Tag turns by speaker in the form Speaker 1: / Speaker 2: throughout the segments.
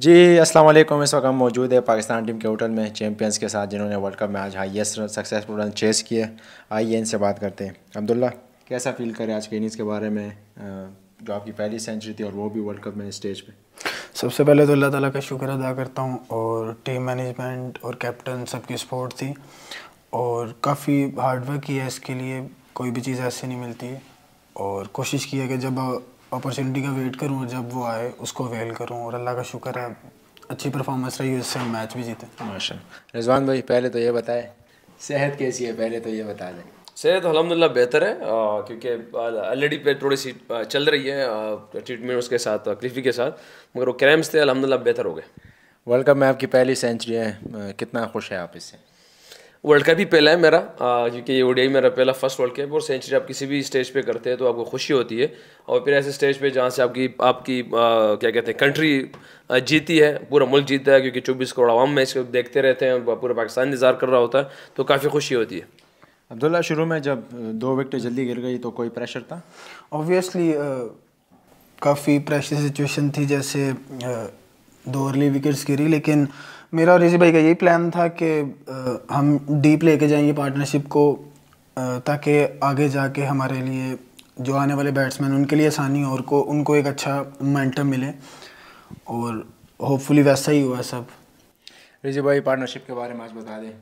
Speaker 1: जी अस्सलाम वालेकुम इस वक्त हम मौजूद है पाकिस्तान टीम के होटल में चैंपियंस के साथ जिन्होंने वर्ल्ड कप में आज हाईएस्ट सक्सेसफुल रन चेस किए आइए इनसे बात करते हैं अब्दुल्ला कैसा फील करें आज के इनिंग्स के बारे में जो आपकी पहली सेंचुरी थी और वो भी वर्ल्ड कप में स्टेज पे
Speaker 2: सबसे पहले तो अल्लाह ताला का शुक्र अदा करता हूँ और टीम मैनेजमेंट और कैप्टन सबकी सपोर्ट थी और काफ़ी हार्डवर्क किया इसके लिए कोई भी चीज़ ऐसी नहीं मिलती और कोशिश की है कि जब अपॉर्चुनिटी का वेट करूँ और जब वो आए उसको अवेल करूँ और अल्लाह का शुक्र है अच्छी परफॉर्मेंस रही उससे हम मैच भी जीते माशा
Speaker 1: रिजवान भाई पहले तो ये बताए सेहत कैसी है पहले तो ये बता दें
Speaker 3: सेहत अलहमदिल्ला बेहतर है क्योंकि ऑलरेडी पे थोड़ी सी चल रही है ट्रीटमेंट उसके साथ क्लिफी के साथ मगर वो क्रैम्स थे अलहमदिल्ला बेहतर हो गए
Speaker 1: वर्ल्ड कप में आपकी पहली सेंचुरी है कितना खुश है आप इससे
Speaker 3: वर्ल्ड कप ही पहला है मेरा क्योंकि ये ओडीआई मेरा पहला फर्स्ट वर्ल्ड कप और सेंचुरी आप किसी भी स्टेज पे करते हैं तो आपको खुशी होती है और फिर ऐसे स्टेज पे जहाँ से आपकी आपकी आ, क्या कहते हैं कंट्री जीती है पूरा मुल्क जीता है क्योंकि चौबीस करोड़ आवाम में इसको देखते रहते हैं पूरा पाकिस्तान इंतजार कर रहा होता है तो काफ़ी खुशी होती है
Speaker 1: अब्दुल्ला शुरू में जब दो विकेट जल्दी गिर गई तो कोई प्रेशर
Speaker 2: था ऑब्वियसली काफ़ी प्रेशर सिचुएशन थी जैसे दो अर्ली विकेट्स गिरी लेकिन uh, मेरा और ऋषि भाई का यही प्लान था कि हम डीप लेके जाएंगे पार्टनरशिप को ताकि आगे जाके हमारे लिए जो आने वाले बैट्समैन उनके लिए आसानी और को उनको एक अच्छा मोमेंटम मिले और होपफुली वैसा ही हुआ सब
Speaker 1: रिजी भाई पार्टनरशिप के बारे में आज बता दें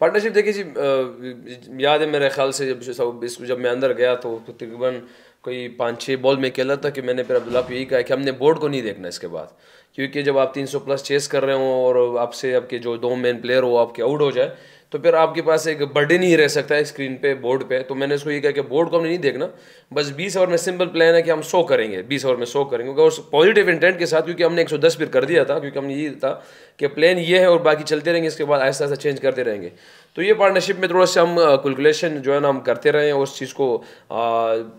Speaker 3: पार्टनरशिप देखिए जी याद है मेरे ख्याल से जब सब जब मैं अंदर गया तो तकरीबन कोई पाँच छः बॉल में खेला था कि मैंने फिर अब्दुल्ला को यही कहा कि हमने बोर्ड को नहीं देखना इसके बाद क्योंकि जब आप 300 प्लस चेस कर रहे हो और आपसे आपके जो दो मेन प्लेयर हो आपके आउट हो जाए तो फिर आपके पास एक बर्डन ही रह सकता है स्क्रीन पे बोर्ड पे तो मैंने उसको ये कहा कि बोर्ड को हमने नहीं देखना बस 20 ओवर में सिंपल प्लान है कि हम शो करेंगे 20 ओवर में शो करेंगे उस पॉजिटिव इंटेंट के साथ क्योंकि हमने 110 फिर कर दिया था क्योंकि हमने ये था कि प्लान ये है और बाकी चलते रहेंगे इसके बाद आहिस्ता आहिस्ता चेंज करते रहेंगे तो ये पार्टनरशिप में थोड़ा सा हम कैलकुलेशन जो है ना हम करते रहे और उस चीज़ को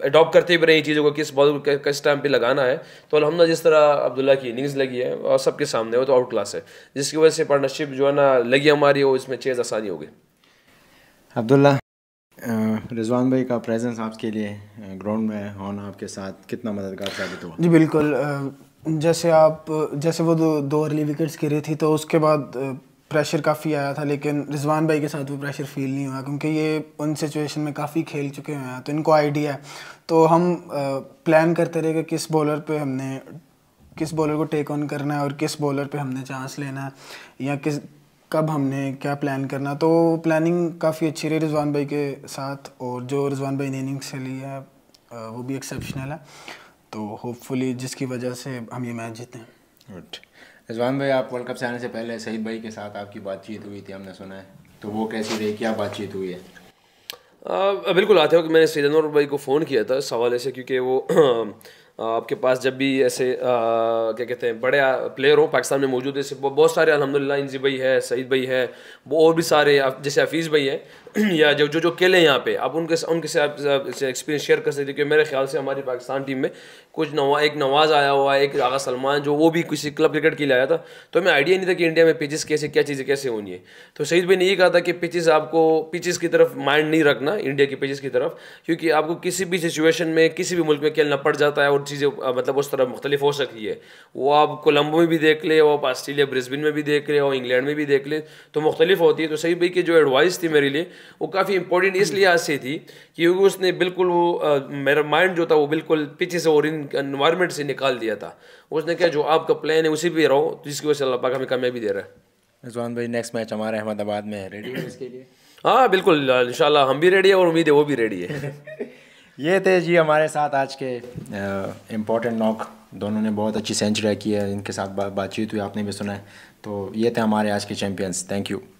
Speaker 3: अडॉप्ट करते भी रहे चीज़ों को किस बॉल किस टाइम पे लगाना है तो अलहमदा जिस तरह अब्दुल्ला की इनिंग्स लगी है और सबके सामने हो तो आउट क्लास है जिसकी वजह से पार्टनरशिप जो है ना लगी हमारी और इसमें चेज़ आसानी होगी
Speaker 2: अब्दुल्ला
Speaker 1: रिजवान भाई का प्रेजेंस आपके लिए ग्राउंड में होना आपके साथ कितना मददगार साबित हुआ जी बिल्कुल
Speaker 2: जैसे आप जैसे वो दो दो अर्ली विकेट्स गिरी थी तो उसके बाद प्रेशर काफ़ी आया था लेकिन रिजवान भाई के साथ वो प्रेशर फील नहीं हुआ क्योंकि ये उन सिचुएशन में काफ़ी खेल चुके हुए हैं तो इनको आइडिया है तो हम प्लान करते रहे कि किस बॉलर पे हमने किस बॉलर को टेक ऑन करना है और किस बॉलर पे हमने चांस लेना है या किस कब हमने क्या प्लान करना तो प्लानिंग काफ़ी अच्छी रही रिजवान भाई के साथ और जो रिजवान भाई ने इनिंग्स खेली है वो भी एक्सेप्शनल है तो होपफुली जिसकी वजह से हम ये मैच जीतें
Speaker 1: गुड रजवान भाई आप वर्ल्ड कप से आने से पहले सईद भाई के साथ आपकी बातचीत हुई थी हमने सुना है तो वो कैसी रही क्या बातचीत हुई है
Speaker 3: आ, बिल्कुल आते हो कि मैंने सईद अनवर भाई को फ़ोन किया था इस हवाले से क्योंकि वो आपके पास जब भी ऐसे आ, क्या कहते हैं बड़े प्लेयर हो पाकिस्तान में मौजूद है बहुत सारे अलहमदिल्ला इंजी भाई है सईद भाई है वो और भी सारे जैसे हफीज़ भाई हैं या जो जो जो केले यहाँ पे आप उनके उनके से आप एक्सपीरियंस शेयर कर सकते कि मेरे ख्याल से हमारी पाकिस्तान टीम में कुछ नवा एक नवाज़ आया हुआ है एक आगा सलमान जो वो भी किसी क्लब क्रिकेट के लिए आया था तो हमें आइडिया नहीं था कि इंडिया में पिचेस कैसे क्या चीज़ें कैसे होनी है तो सईद भाई ने ये कहा था कि पिचेस आपको पिचेस की तरफ माइंड नहीं रखना इंडिया की पिचेस की तरफ क्योंकि आपको किसी भी सिचुएशन में किसी भी मुल्क में खेलना पड़ जाता है और चीज़ें मतलब उस तरह मुख्तलिफ हो सकती है वो आप कोलम्बो में भी देख ले वो आप ऑस्ट्रेलिया ब्रिस्बिन में भी देख ले और इंग्लैंड में भी देख ले तो मुख्तलिफ होती है तो सही भाई की जो एडवाइस थी मेरे लिए वो काफ़ी इंपॉर्टेंट हम्म। इस लिहाज से थी कि उसने बिल्कुल वो मेरा माइंड जो था वो बिल्कुल पीछे से और इन्वायरमेंट से निकाल दिया था उसने कहा जो आपका प्लान है उसी पर रहो जिसकी तो वजह से अल्लाह पाक हमें कामयाबी दे रहा है
Speaker 1: रिजवान भाई नेक्स्ट मैच हमारे अहमदाबाद में है
Speaker 3: रेडी है हाँ बिल्कुल इन हम भी रेडी है और उम्मीद है वो भी रेडी है ये
Speaker 1: थे जी हमारे साथ आज के इम्पोर्टेंट नॉक दोनों ने बहुत अच्छी सेंचुरी की है इनके
Speaker 2: साथ बातचीत हुई आपने भी सुना है तो ये थे हमारे आज के चैंपियंस थैंक यू